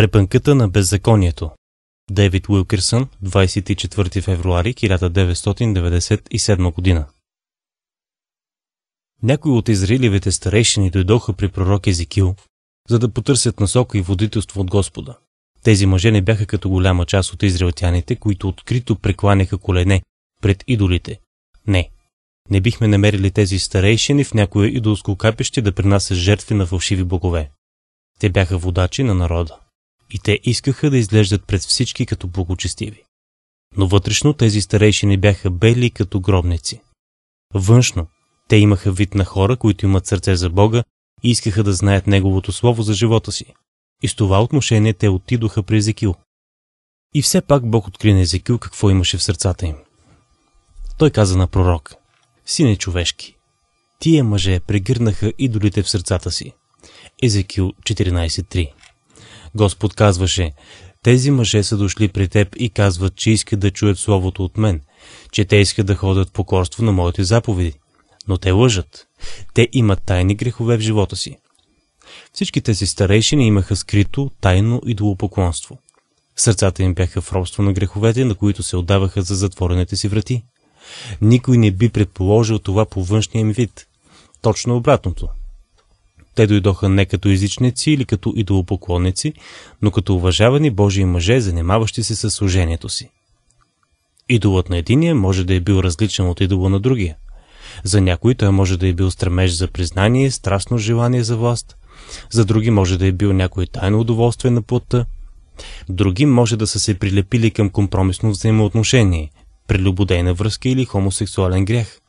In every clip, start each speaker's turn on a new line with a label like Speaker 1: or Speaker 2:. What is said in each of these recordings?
Speaker 1: Препънката на беззаконието. Дейвид Уилкерсън, 24 февруари 1997 година. Някои от израилевите старейшини дойдоха при пророк Езекил, за да потърсят насока и водителство от Господа. Тези мъже не бяха като голяма част от израелтяните, които открито прекланяха колене пред идолите. Не. Не бихме намерили тези старейшини в някое идолско капище да принасят жертви на фалшиви богове. Те бяха водачи на народа и те искаха да изглеждат пред всички като благочестиви. Но вътрешно тези старейшини бяха бели като гробници. Външно те имаха вид на хора, които имат сърце за Бога и искаха да знаят Неговото Слово за живота си. И с това отношение те отидоха при Езекил. И все пак Бог откри на Езекил какво имаше в сърцата им. Той каза на пророк, «Сине човешки, тия мъже прегърнаха идолите в сърцата си». Езекил 14.3 Господ казваше, тези мъже са дошли при теб и казват, че искат да чуят словото от мен, че те искат да ходят в покорство на моите заповеди. Но те лъжат. Те имат тайни грехове в живота си. Всичките си старейшини имаха скрито, тайно и долупоклонство. Сърцата им бяха в робство на греховете, на които се отдаваха за затворените си врати. Никой не би предположил това по външния им вид. Точно обратното – те дойдоха не като езичници или като идолопоклонници, но като уважавани Божии мъже, занимаващи се със служението си. Идолът на единия може да е бил различен от идола на другия. За някои той може да е бил стремеж за признание, страстно желание за власт. За други може да е бил някой тайно удоволствие на плътта. Други може да са се прилепили към компромисно взаимоотношение, прелюбодейна връзка или хомосексуален грях.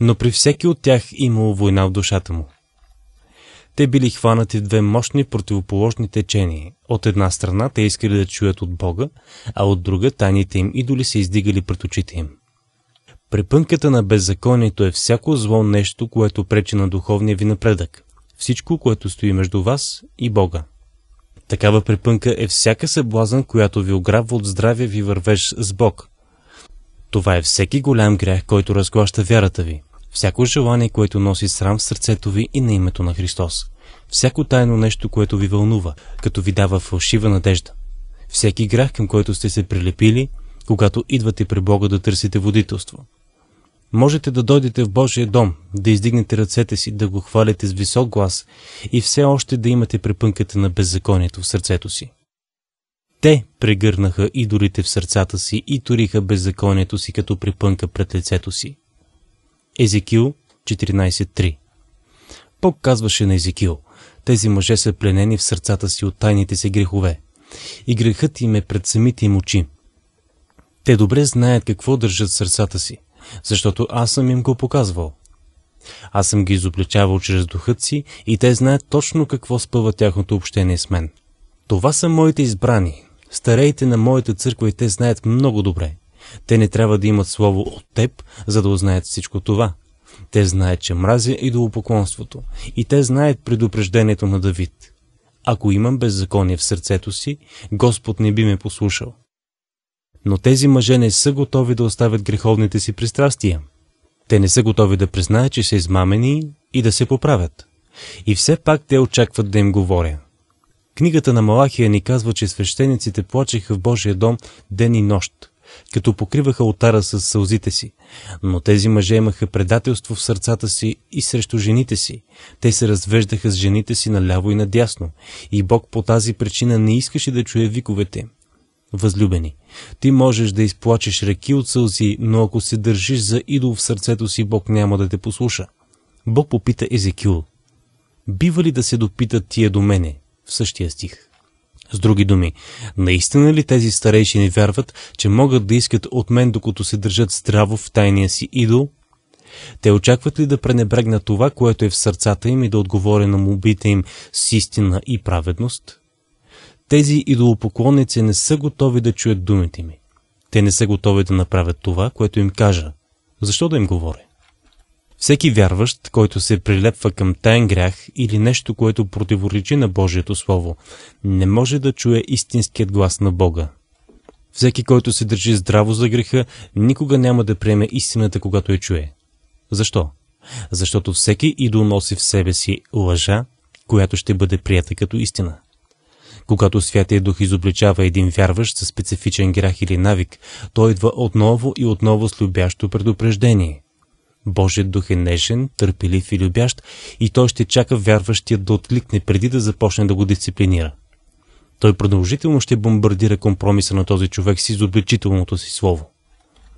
Speaker 1: Но при всеки от тях имало война в душата му – те били хванати в две мощни противоположни течения. От една страна те искали да чуят от Бога, а от друга тайните им идоли се издигали пред очите им. Препънката на беззаконието е всяко зло нещо, което пречи на духовния ви напредък. Всичко, което стои между вас и Бога. Такава препънка е всяка съблазън, която ви ограбва от здравия ви вървеж с Бог. Това е всеки голям грях, който разглаща вярата ви всяко желание, което носи срам в сърцето ви и на името на Христос, всяко тайно нещо, което ви вълнува, като ви дава фалшива надежда, всеки грях, към който сте се прилепили, когато идвате при Бога да търсите водителство. Можете да дойдете в Божия дом, да издигнете ръцете си, да го хвалите с висок глас и все още да имате препънката на беззаконието в сърцето си. Те прегърнаха идолите в сърцата си и ториха беззаконието си като препънка пред лицето си. Езекил 14.3 Бог казваше на Езекил, тези мъже са пленени в сърцата си от тайните си грехове, и грехът им е пред самите им очи. Те добре знаят какво държат сърцата си, защото аз съм им го показвал. Аз съм ги изобличавал чрез духът си и те знаят точно какво спъва тяхното общение с мен. Това са моите избрани, Старейте на моята църква и те знаят много добре. Те не трябва да имат слово от теб, за да узнаят всичко това. Те знаят, че мразя и долупоклонството. И те знаят предупреждението на Давид. Ако имам беззаконие в сърцето си, Господ не би ме послушал. Но тези мъже не са готови да оставят греховните си пристрастия. Те не са готови да признаят, че са измамени и да се поправят. И все пак те очакват да им говоря. Книгата на Малахия ни казва, че свещениците плачеха в Божия дом ден и нощ като покриваха отара с сълзите си. Но тези мъже имаха предателство в сърцата си и срещу жените си. Те се развеждаха с жените си наляво и надясно, и Бог по тази причина не искаше да чуе виковете Възлюбени, ти можеш да изплачеш реки от сълзи, но ако се държиш за идол в сърцето си, Бог няма да те послуша. Бог попита Езекил: Бива ли да се допитат тия до мене? В същия стих. С други думи, наистина ли тези старейшини вярват, че могат да искат от мен, докато се държат здраво в тайния си идол? Те очакват ли да пренебрегна това, което е в сърцата им и да отговоря на мобите им с истина и праведност? Тези идолопоклонници не са готови да чуят думите ми. Те не са готови да направят това, което им кажа. Защо да им говоря? Всеки вярващ, който се прилепва към таен грях или нещо, което противоречи на Божието Слово, не може да чуе истинският глас на Бога. Всеки, който се държи здраво за греха, никога няма да приеме истината, когато я чуе. Защо? Защото всеки идол носи в себе си лъжа, която ще бъде прията като истина. Когато Святия Дух изобличава един вярващ със специфичен грях или навик, той идва отново и отново с любящо предупреждение. Божият дух е нежен, търпелив и любящ и той ще чака вярващия да откликне преди да започне да го дисциплинира. Той продължително ще бомбардира компромиса на този човек с изобличителното си слово.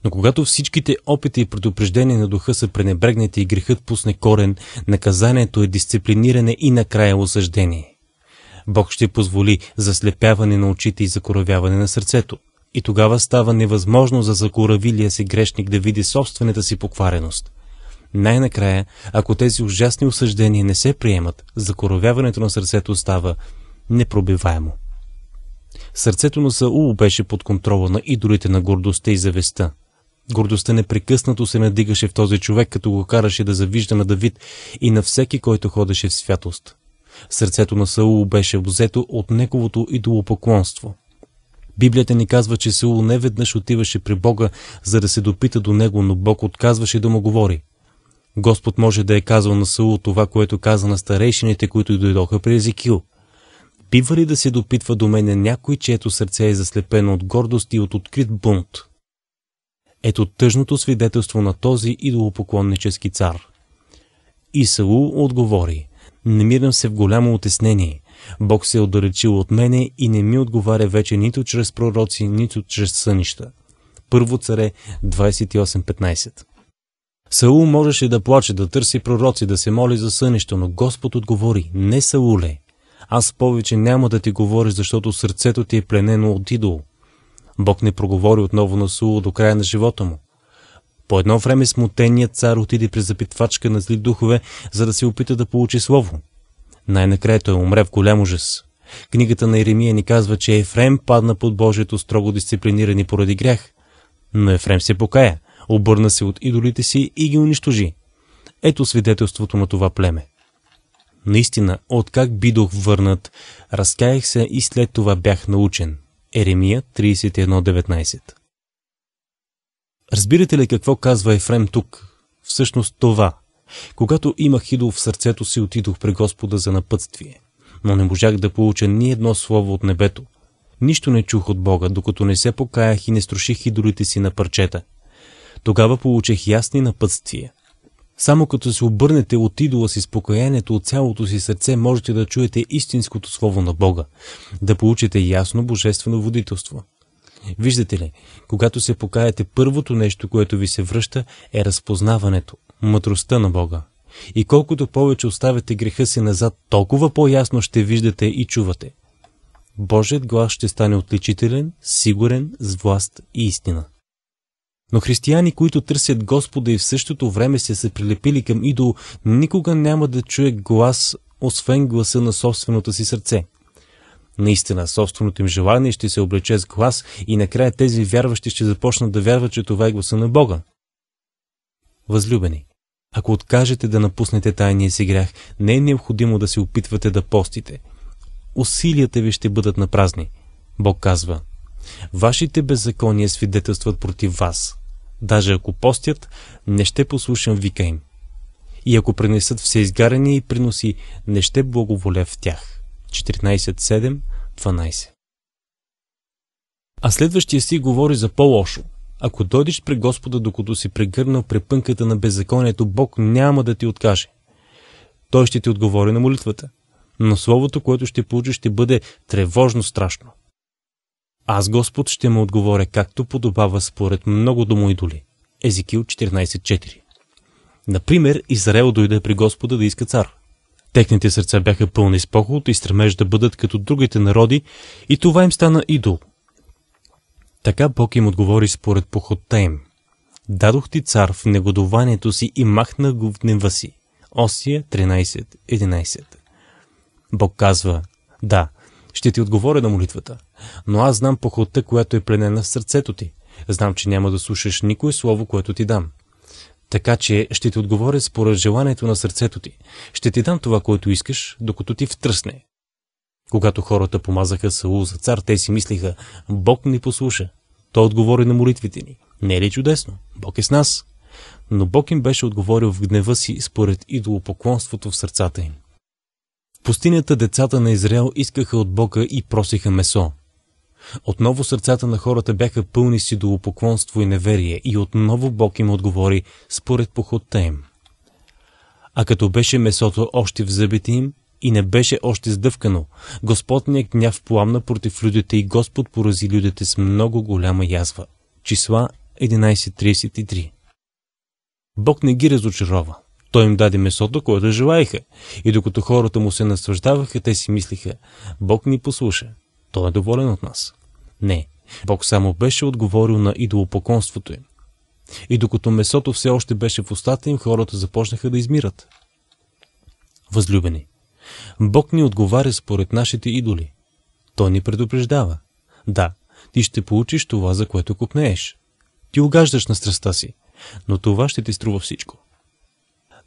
Speaker 1: Но когато всичките опити и предупреждения на духа са пренебрегнати и грехът пусне корен, наказанието е дисциплиниране и накрая осъждение. Бог ще позволи заслепяване на очите и закоровяване на сърцето – и тогава става невъзможно за закоравилия си грешник да види собствената си поквареност. Най-накрая, ако тези ужасни осъждения не се приемат, закоровяването на сърцето става непробиваемо. Сърцето на Саул беше под контрола на идолите на гордостта и завестта. Гордостта непрекъснато се надигаше в този човек, като го караше да завижда на Давид и на всеки, който ходеше в святост. Сърцето на Саул беше обзето от неговото идолопоклонство – Библията ни казва, че Саул не веднъж отиваше при Бога, за да се допита до него, но Бог отказваше да му говори. Господ може да е казал на Саул това, което каза на старейшините, които дойдоха при Езекил. Бива ли да се допитва до мене някой, чието сърце е заслепено от гордост и от открит бунт? Ето тъжното свидетелство на този идолопоклоннически цар. И Саул отговори, намирам се в голямо отеснение. Бог се е отдалечил от мене и не ми отговаря вече нито чрез пророци, нито чрез сънища. Първо царе 28.15 Саул можеше да плаче, да търси пророци, да се моли за сънища, но Господ отговори, не Сауле, аз повече няма да ти говоря, защото сърцето ти е пленено от идол. Бог не проговори отново на Саул до края на живота му. По едно време смутеният цар отиде през запитвачка на зли духове, за да се опита да получи слово. Най-накрая той умре в голям ужас. Книгата на Еремия ни казва, че Ефрем падна под Божието строго дисциплинирани поради грях. Но Ефрем се покая, обърна се от идолите си и ги унищожи. Ето свидетелството на това племе. Наистина, откак бидох върнат, разкаях се и след това бях научен. Еремия 31.19 Разбирате ли какво казва Ефрем тук? Всъщност това – когато имах идол в сърцето си, отидох при Господа за напътствие, но не можах да получа ни едно слово от небето. Нищо не чух от Бога, докато не се покаях и не струших идолите си на парчета. Тогава получих ясни напътствия. Само като се обърнете от идола си с покаянието от цялото си сърце, можете да чуете истинското слово на Бога, да получите ясно божествено водителство. Виждате ли, когато се покаяте, първото нещо, което ви се връща, е разпознаването мъдростта на Бога. И колкото повече оставяте греха си назад, толкова по-ясно ще виждате и чувате. Божият глас ще стане отличителен, сигурен, с власт и истина. Но християни, които търсят Господа и в същото време се са прилепили към идол, никога няма да чуе глас, освен гласа на собственото си сърце. Наистина, собственото им желание ще се облече с глас и накрая тези вярващи ще започнат да вярват, че това е гласа на Бога. Възлюбени, ако откажете да напуснете тайния си грях, не е необходимо да се опитвате да постите. Усилията ви ще бъдат напразни. Бог казва, вашите беззакония свидетелстват против вас. Даже ако постят, не ще послушам вика им. И ако пренесат всеизгаряния и приноси, не ще благоволя в тях. 14.7.12 А следващия си говори за по-лошо – ако дойдеш при Господа, докато си прегърнал препънката на беззаконието, Бог няма да ти откаже. Той ще ти отговори на молитвата. Но словото, което ще получиш, ще бъде тревожно страшно. Аз, Господ, ще му отговоря, както подобава според много му идоли. Езикил 14.4 Например, Израел дойде при Господа да иска цар. Техните сърца бяха пълни с поход и стремеж да бъдат като другите народи и това им стана идол – така Бог им отговори според походта им. Дадох ти цар в негодованието си и махна го в гнева си. Осия 13.11 Бог казва, да, ще ти отговоря на молитвата, но аз знам походта, която е пленена в сърцето ти. Знам, че няма да слушаш никое слово, което ти дам. Така че ще ти отговоря според желанието на сърцето ти. Ще ти дам това, което искаш, докато ти втръсне. Когато хората помазаха Саул за цар, те си мислиха, Бог ни послуша. Той отговори на молитвите ни. Не е ли чудесно? Бог е с нас. Но Бог им беше отговорил в гнева си според идолопоклонството в сърцата им. В пустинята децата на Израел искаха от Бога и просиха месо. Отново сърцата на хората бяха пълни с идолопоклонство и неверие и отново Бог им отговори според походта им. А като беше месото още в зъбите им, и не беше още сдъвкано. Господният гняв пламна против людите и Господ порази людите с много голяма язва. Числа 11.33 Бог не ги разочарова. Той им даде месото, което желаеха. И докато хората му се наслаждаваха, те си мислиха, Бог ни послуша. Той е доволен от нас. Не, Бог само беше отговорил на идолопоконството им. И докато месото все още беше в устата им, хората започнаха да измират. Възлюбени, Бог ни отговаря според нашите идоли. Той ни предупреждава. Да, ти ще получиш това, за което купнееш. Ти огаждаш на страста си, но това ще ти струва всичко.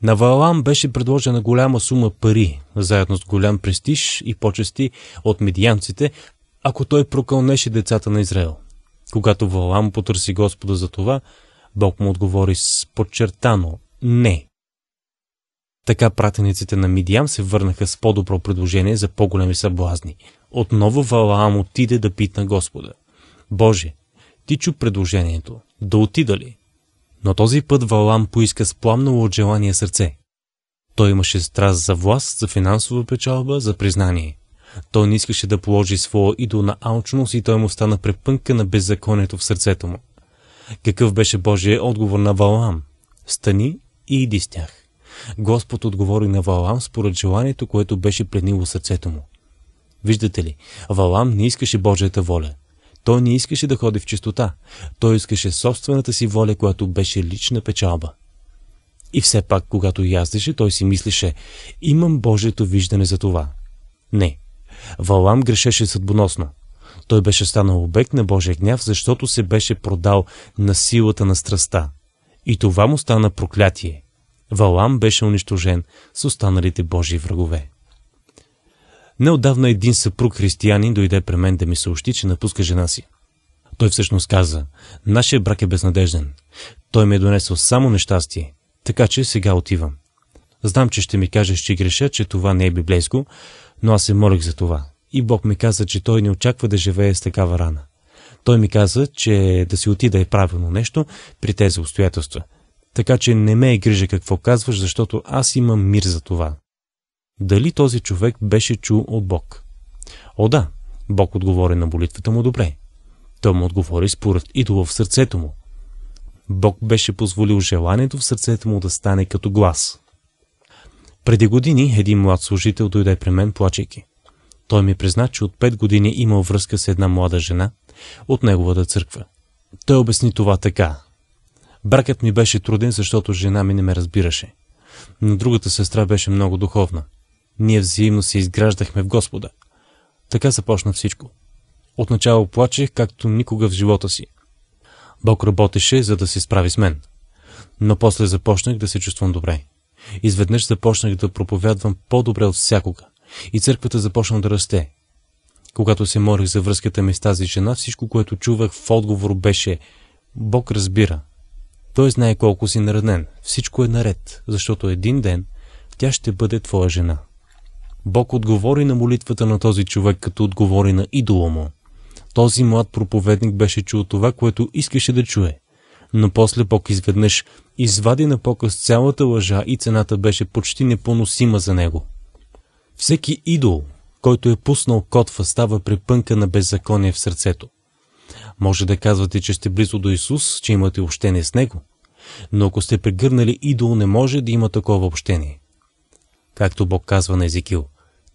Speaker 1: На Валам беше предложена голяма сума пари, заедно с голям престиж и почести от медианците, ако той прокълнеше децата на Израел. Когато Валам потърси Господа за това, Бог му отговори с подчертано «Не». Така пратениците на Мидиам се върнаха с по-добро предложение за по-големи съблазни. Отново Валаам отиде да питна Господа. Боже, ти чу предложението, да отида ли? Но този път Валам поиска с пламнало от желание сърце. Той имаше страст за власт, за финансова печалба, за признание. Той не искаше да положи своя идол на алчност и той му стана препънка на беззаконието в сърцето му. Какъв беше Божия отговор на Валам? Стани и иди с тях. Господ отговори на Валам според желанието, което беше пленило сърцето му. Виждате ли, Валам не искаше Божията воля. Той не искаше да ходи в чистота. Той искаше собствената си воля, която беше лична печалба. И все пак, когато яздеше, той си мислеше, имам Божието виждане за това. Не. Валам грешеше съдбоносно. Той беше станал обект на Божия гняв, защото се беше продал на силата на страста. И това му стана проклятие. Валам беше унищожен с останалите Божии врагове. Неодавна един съпруг християнин дойде при мен да ми съобщи, че напуска жена си. Той всъщност каза, нашия брак е безнадежден. Той ми е донесъл само нещастие, така че сега отивам. Знам, че ще ми кажеш, че греша, че това не е библейско, но аз се молих за това. И Бог ми каза, че той не очаква да живее с такава рана. Той ми каза, че да си отида е правилно нещо при тези обстоятелства – така че не ме е грижа какво казваш, защото аз имам мир за това. Дали този човек беше чул от Бог? О да, Бог отговори на молитвата му добре. Той му отговори според идола в сърцето му. Бог беше позволил желанието в сърцето му да стане като глас. Преди години един млад служител дойде при мен, плачейки. Той ми призна, че от пет години имал връзка с една млада жена от неговата църква. Той обясни това така. Бракът ми беше труден, защото жена ми не ме разбираше. Но другата сестра беше много духовна. Ние взаимно се изграждахме в Господа. Така започна всичко. Отначало плачех, както никога в живота си. Бог работеше, за да се справи с мен. Но после започнах да се чувствам добре. Изведнъж започнах да проповядвам по-добре от всякога. И църквата започна да расте. Когато се морих за връзката ми с тази жена, всичко, което чувах в отговор беше Бог разбира. Той знае колко си наранен. Всичко е наред, защото един ден тя ще бъде твоя жена. Бог отговори на молитвата на този човек, като отговори на идола му. Този млад проповедник беше чул това, което искаше да чуе. Но после Бог изведнъж извади на показ цялата лъжа и цената беше почти непоносима за него. Всеки идол, който е пуснал котва, става препънка на беззаконие в сърцето. Може да казвате, че сте близо до Исус, че имате общение с Него, но ако сте прегърнали идол, не може да има такова общение. Както Бог казва на Езекил,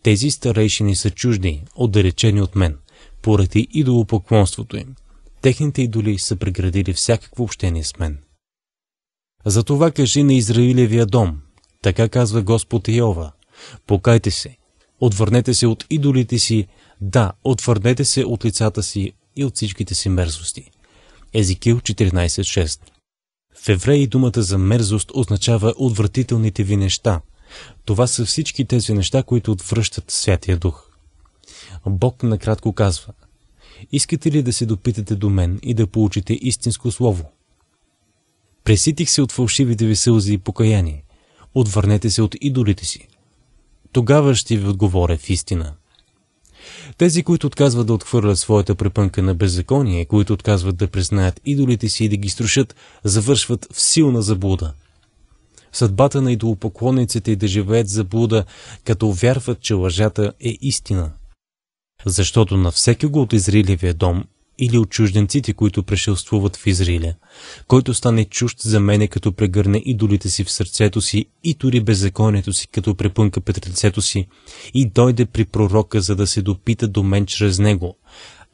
Speaker 1: тези старейшини са чужди, отдалечени от мен, поради идолопоклонството им. Техните идоли са преградили всякакво общение с мен. Затова кажи на Израилевия дом, така казва Господ Йова, покайте се, отвърнете се от идолите си, да, отвърнете се от лицата си, и от всичките си мерзости. Езикил 14.6 В евреи думата за мерзост означава отвратителните ви неща. Това са всички тези неща, които отвръщат Святия Дух. Бог накратко казва Искате ли да се допитате до мен и да получите истинско слово? Преситих се от фалшивите ви сълзи и покаяние. Отвърнете се от идолите си. Тогава ще ви отговоря в истина. Тези, които отказват да отхвърлят своята препънка на беззаконие, които отказват да признаят идолите си и да ги струшат, завършват в силна заблуда. Съдбата на идолопоклонниците е да живеят заблуда, като вярват, че лъжата е истина. Защото на всеки го от изриливия дом или от чужденците, които прешелствуват в Израиля. Който стане чужд за мене, като прегърне идолите си в сърцето си и тури беззаконието си, като препънка пред лицето си и дойде при пророка, за да се допита до мен чрез него.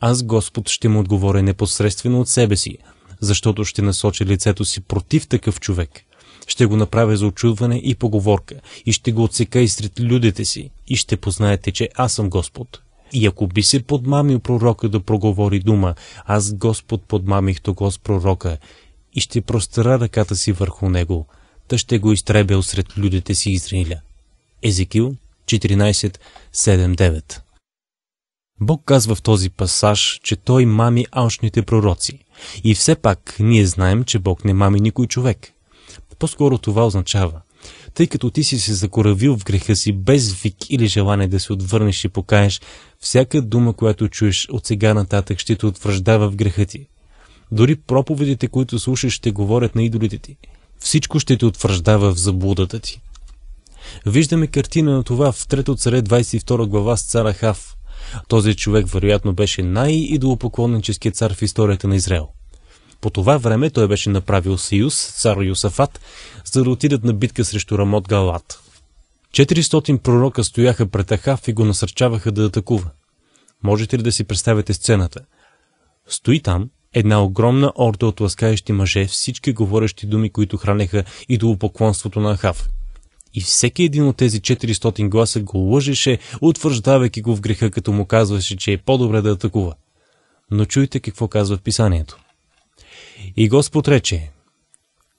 Speaker 1: Аз, Господ, ще му отговоря непосредствено от себе си, защото ще насоча лицето си против такъв човек. Ще го направя за очудване и поговорка, и ще го отсека и сред людите си, и ще познаете, че аз съм Господ. И ако би се подмамил пророка да проговори дума, аз Господ подмамих того с пророка и ще простра ръката си върху него, та ще го изтребя сред людите си Израиля. Езекил 14.79 Бог казва в този пасаж, че Той мами алчните пророци. И все пак ние знаем, че Бог не мами никой човек. По-скоро това означава, тъй като ти си се закоравил в греха си без вик или желание да се отвърнеш и покаеш, всяка дума, която чуеш от сега нататък, ще те утвърждава в греха ти. Дори проповедите, които слушаш, ще говорят на идолите ти. Всичко ще те утвърждава в заблудата ти. Виждаме картина на това в 3 царе 22 глава с цара Хав. Този човек вероятно беше най-идолопоклонническият цар в историята на Израел. По това време той беше направил съюз с цар Йосафат, за да отидат на битка срещу Рамот Галат. 400 пророка стояха пред Ахав и го насърчаваха да атакува. Можете ли да си представите сцената? Стои там една огромна орда от ласкаещи мъже, всички говорещи думи, които хранеха и до упоклонството на Ахав. И всеки един от тези 400 гласа го лъжеше, утвърждавайки го в греха, като му казваше, че е по-добре да атакува. Но чуйте какво казва в писанието. И Господ рече,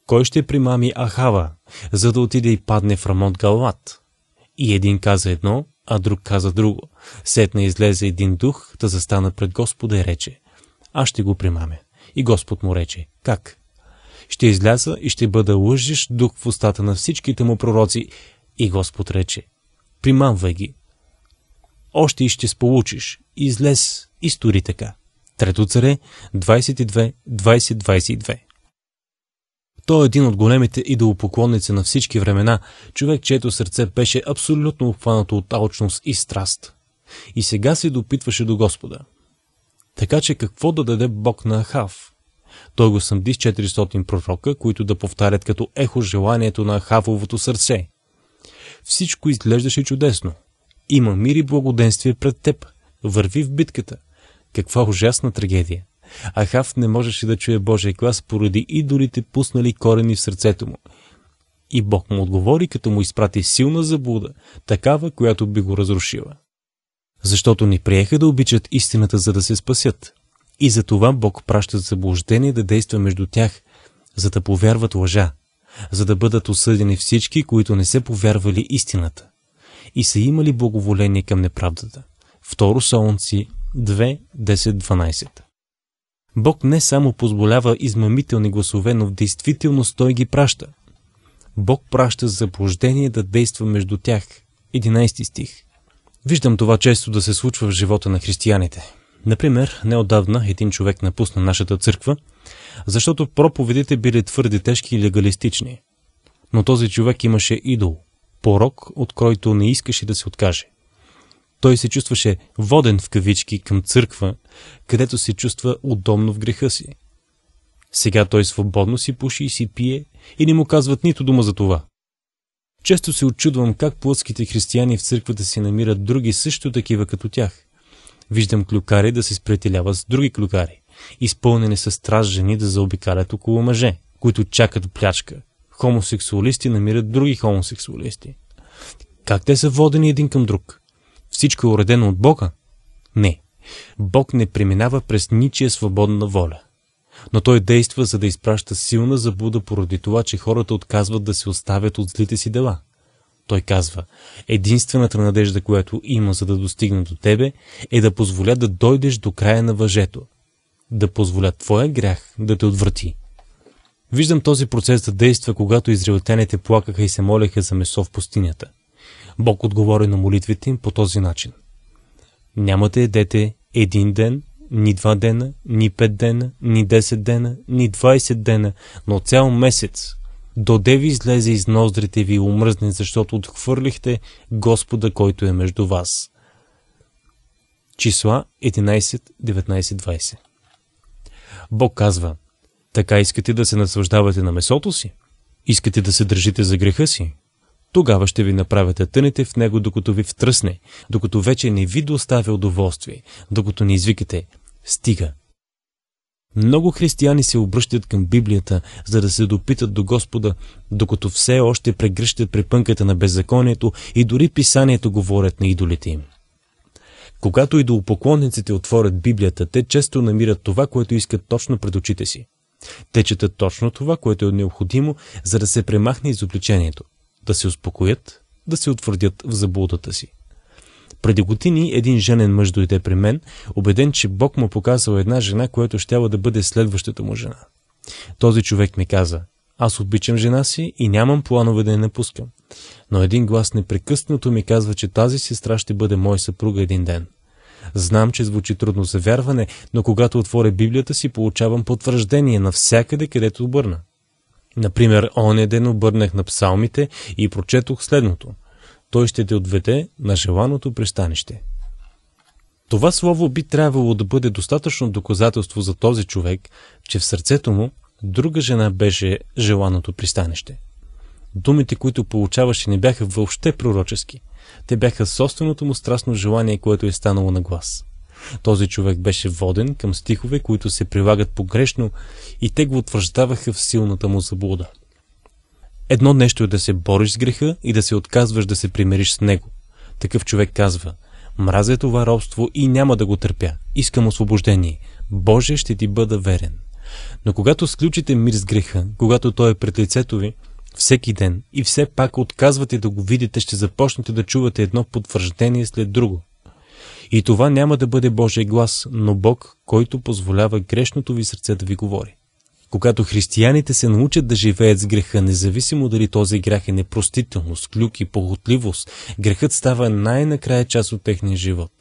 Speaker 1: кой ще примами Ахава, за да отиде и падне в Рамот Галват? И един каза едно, а друг каза друго. Сетна излезе един дух, да застана пред Господа и рече, аз ще го примамя. И Господ му рече, как? Ще изляза и ще бъда лъжиш дух в устата на всичките му пророци. И Господ рече, примамвай ги. Още и ще сполучиш, излез и стори така. Трето царе 22 22-20-22 Той е един от големите идолопоклонници на всички времена, човек, чието сърце беше абсолютно обхванато от алчност и страст. И сега се допитваше до Господа. Така че какво да даде Бог на Ахав? Той го съмди с 400 пророка, които да повтарят като ехо желанието на Ахавовото сърце. Всичко изглеждаше чудесно. Има мир и благоденствие пред теб. Върви в битката – каква ужасна трагедия! Ахав не можеше да чуе Божия глас поради идолите пуснали корени в сърцето му. И Бог му отговори, като му изпрати силна заблуда, такава, която би го разрушила. Защото не приеха да обичат истината, за да се спасят. И за това Бог праща заблуждение да действа между тях, за да повярват лъжа, за да бъдат осъдени всички, които не се повярвали истината и са имали благоволение към неправдата. Второ Солунци 2, 10, 12. Бог не само позволява измамителни гласове, но в действителност Той ги праща. Бог праща заблуждение да действа между тях. 11 стих. Виждам това често да се случва в живота на християните. Например, неодавна един човек напусна нашата църква, защото проповедите били твърде тежки и легалистични. Но този човек имаше идол, порок, от който не искаше да се откаже – той се чувстваше воден в кавички към църква, където се чувства удобно в греха си. Сега той свободно си пуши и си пие и не му казват нито дума за това. Често се очудвам как плътските християни в църквата си намират други също такива като тях. Виждам клюкари да се спретеляват с други клюкари, изпълнени с страст жени да заобикалят около мъже, които чакат плячка. Хомосексуалисти намират други хомосексуалисти. Как те са водени един към друг? Всичко е уредено от Бога? Не. Бог не преминава през ничия свободна воля. Но той действа, за да изпраща силна заблуда поради това, че хората отказват да се оставят от злите си дела. Той казва, единствената надежда, която има за да достигна до тебе, е да позволя да дойдеш до края на въжето. Да позволя твоя грях да те отврати. Виждам този процес да действа, когато израелтяните плакаха и се молеха за месо в пустинята. Бог отговори на молитвите им по този начин. Няма да едете един ден, ни два дена, ни пет дена, ни десет дена, ни 20 дена, но цял месец. Доде ви излезе из ноздрите ви и умръзне, защото отхвърлихте Господа, който е между вас. Числа 11, 19, 20 Бог казва, така искате да се наслаждавате на месото си? Искате да се държите за греха си? тогава ще ви направят тъните в него, докато ви втръсне, докато вече не ви доставя удоволствие, докато не извикате «Стига!». Много християни се обръщат към Библията, за да се допитат до Господа, докато все още прегръщат препънката на беззаконието и дори писанието говорят на идолите им. Когато и до отворят Библията, те често намират това, което искат точно пред очите си. Те четат точно това, което е необходимо, за да се премахне изобличението – да се успокоят, да се утвърдят в заблудата си. Преди години един женен мъж дойде при мен, убеден, че Бог му е показал една жена, която щела да бъде следващата му жена. Този човек ми каза, аз обичам жена си и нямам планове да я напускам. Но един глас непрекъснато ми казва, че тази сестра ще бъде мой съпруга един ден. Знам, че звучи трудно за вярване, но когато отворя Библията си, получавам потвърждение навсякъде, където обърна. Например, оня ден обърнах на псалмите и прочетох следното. Той ще те отведе на желаното пристанище. Това слово би трябвало да бъде достатъчно доказателство за този човек, че в сърцето му друга жена беше желаното пристанище. Думите, които получаваше, не бяха въобще пророчески. Те бяха собственото му страстно желание, което е станало на глас. Този човек беше воден към стихове, които се прилагат погрешно и те го утвърждаваха в силната му заблуда. Едно нещо е да се бориш с греха и да се отказваш да се примириш с него. Такъв човек казва, мразя това робство и няма да го търпя. Искам освобождение. Боже, ще ти бъда верен. Но когато сключите мир с греха, когато той е пред лицето ви, всеки ден и все пак отказвате да го видите, ще започнете да чувате едно потвърждение след друго. И това няма да бъде Божия глас, но Бог, който позволява грешното ви сърце да ви говори. Когато християните се научат да живеят с греха, независимо дали този грях е непростителност, клюк и похотливост, грехът става най-накрая част от техния живот.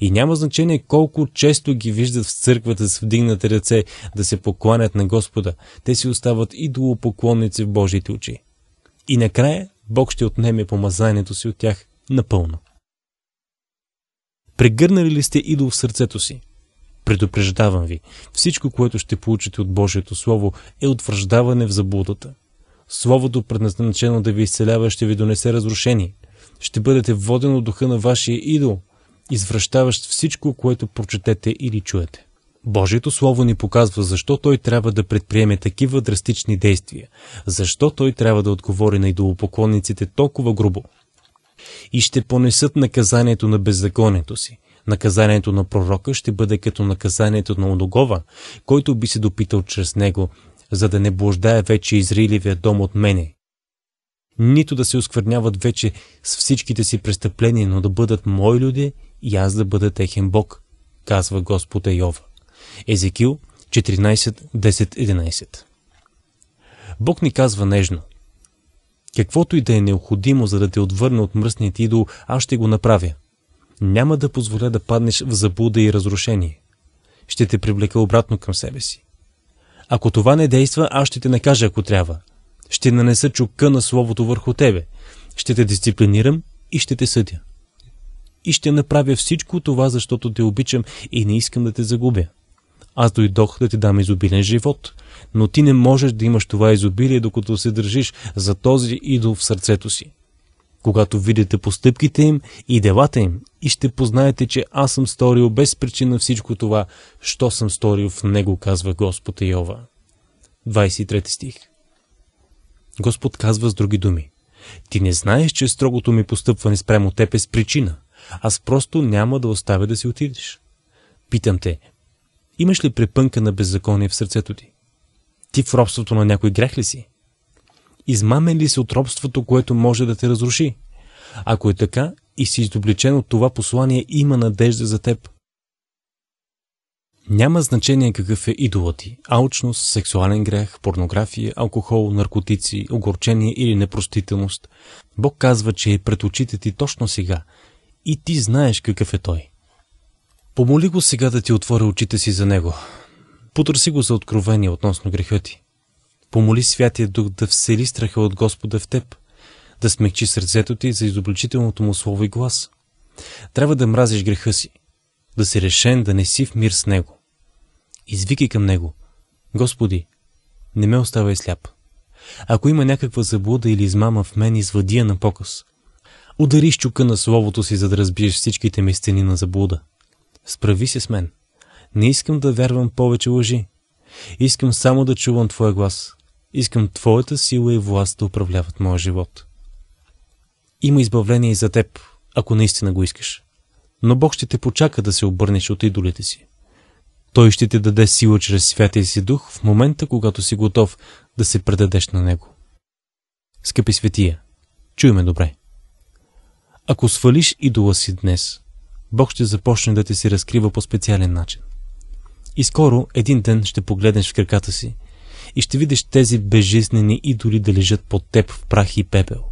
Speaker 1: И няма значение колко често ги виждат в църквата с вдигнати ръце да се покланят на Господа, те си остават идолопоклонници в Божите очи. И накрая Бог ще отнеме помазанието си от тях напълно. Прегърнали ли сте идол в сърцето си? Предупреждавам ви, всичко, което ще получите от Божието Слово, е утвърждаване в заблудата. Словото, предназначено да ви изцелява, ще ви донесе разрушение. Ще бъдете воден от духа на вашия идол, извръщаващ всичко, което прочетете или чуете. Божието Слово ни показва защо той трябва да предприеме такива драстични действия, защо той трябва да отговори на идолопоклонниците толкова грубо – и ще понесат наказанието на беззаконието си. Наказанието на пророка ще бъде като наказанието на оногова, който би се допитал чрез него, за да не блуждае вече Израилевия дом от мене. Нито да се оскверняват вече с всичките си престъпления, но да бъдат мои люди и аз да бъда техен Бог, казва Господ Йова. Езекил 14.10.11 Бог ни казва нежно, Каквото и да е необходимо, за да те отвърне от мръсният идол, аз ще го направя. Няма да позволя да паднеш в заблуда и разрушение. Ще те привлека обратно към себе си. Ако това не действа, аз ще те накажа, ако трябва. Ще нанеса чука на словото върху тебе. Ще те дисциплинирам и ще те съдя. И ще направя всичко това, защото те обичам и не искам да те загубя. Аз дойдох да ти дам изобилен живот, но ти не можеш да имаш това изобилие, докато се държиш за този идол в сърцето си. Когато видите постъпките им и делата им, и ще познаете, че аз съм сторил без причина всичко това, що съм сторил в него, казва Господ Йова. 23 стих Господ казва с други думи. Ти не знаеш, че строгото ми постъпване спрямо теб е с причина. Аз просто няма да оставя да си отидеш. Питам те, Имаш ли препънка на беззаконие в сърцето ти? Ти в робството на някой грех ли си? Измамен ли си от робството, което може да те разруши? Ако е така и си изобличен от това послание, има надежда за теб. Няма значение какъв е идолът ти – алчност, сексуален грех, порнография, алкохол, наркотици, огорчение или непростителност. Бог казва, че е пред очите ти точно сега и ти знаеш какъв е той – Помоли го сега да ти отворя очите си за него. Потърси го за откровение относно греха ти. Помоли Святия Дух да всели страха от Господа в теб, да смекчи сърцето ти за изобличителното му слово и глас. Трябва да мразиш греха си, да си решен да не си в мир с него. Извикай към него. Господи, не ме оставай сляп. Ако има някаква заблуда или измама в мен, извади я на показ. Удари щука на словото си, за да разбиеш всичките ми стени на заблуда. Справи се с мен. Не искам да вярвам повече лъжи. Искам само да чувам Твоя глас. Искам Твоята сила и власт да управляват моя живот. Има избавление и за теб, ако наистина го искаш. Но Бог ще те почака да се обърнеш от идолите си. Той ще ти даде сила чрез Святия си Дух в момента, когато си готов да се предадеш на Него. Скъпи светия, чуй ме добре. Ако свалиш идола си днес – Бог ще започне да ти се разкрива по специален начин. И скоро, един ден, ще погледнеш в краката си и ще видиш тези безжизнени идоли да лежат под теб в прах и пепел.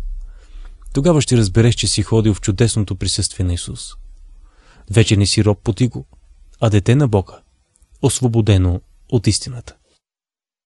Speaker 1: Тогава ще разбереш, че си ходил в чудесното присъствие на Исус. Вече не си роб тиго, а дете на Бога, освободено от истината.